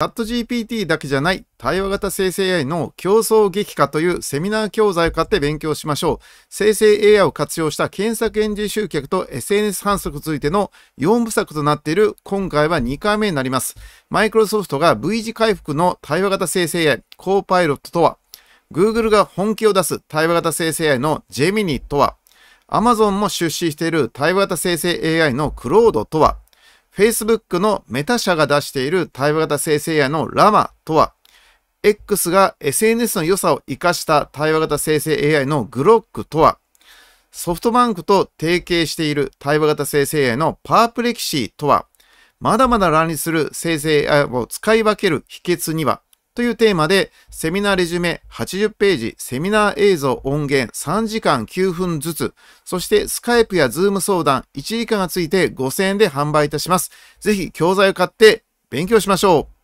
チャット GPT だけじゃない対話型生成 AI の競争激化というセミナー教材を買って勉強しましょう。生成 AI を活用した検索エンジン集客と SNS 反則についての4部作となっている今回は2回目になります。マイクロソフトが V 字回復の対話型生成 AI コーパイロットとは ?Google が本気を出す対話型生成 AI のジェミニとは ?Amazon も出資している対話型生成 AI のクロードとは Facebook のメタ社が出している対話型生成 AI のラマとは、X が SNS の良さを生かした対話型生成 AI のグロックとは、ソフトバンクと提携している対話型生成 AI のパープレキシーとは、まだまだ乱立する生成 AI を使い分ける秘訣には、というテーマで、セミナーレジュメ80ページ、セミナー映像音源3時間9分ずつ、そしてスカイプやズーム相談1時間がついて5000円で販売いたします。ぜひ教材を買って勉強しましょう。